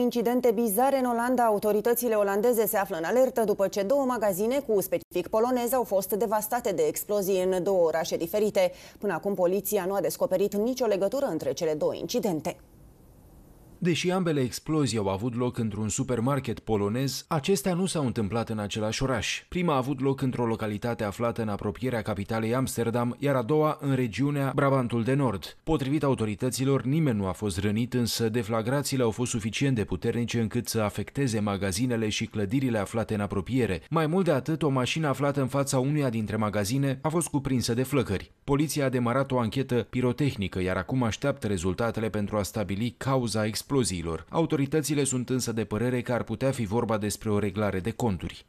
Incidente bizare în Olanda, autoritățile olandeze se află în alertă după ce două magazine cu specific polonez au fost devastate de explozii în două orașe diferite. Până acum poliția nu a descoperit nicio legătură între cele două incidente. Deși ambele explozii au avut loc într-un supermarket polonez, acestea nu s-au întâmplat în același oraș. Prima a avut loc într-o localitate aflată în apropierea capitalei Amsterdam, iar a doua în regiunea Brabantul de Nord. Potrivit autorităților, nimeni nu a fost rănit, însă deflagrațiile au fost suficient de puternice încât să afecteze magazinele și clădirile aflate în apropiere. Mai mult de atât, o mașină aflată în fața unuia dintre magazine a fost cuprinsă de flăcări. Poliția a demarat o anchetă pirotehnică, iar acum așteaptă rezultatele pentru a stabili cauza explozii exploziilor. Autoritățile sunt însă de părere că ar putea fi vorba despre o reglare de conturi.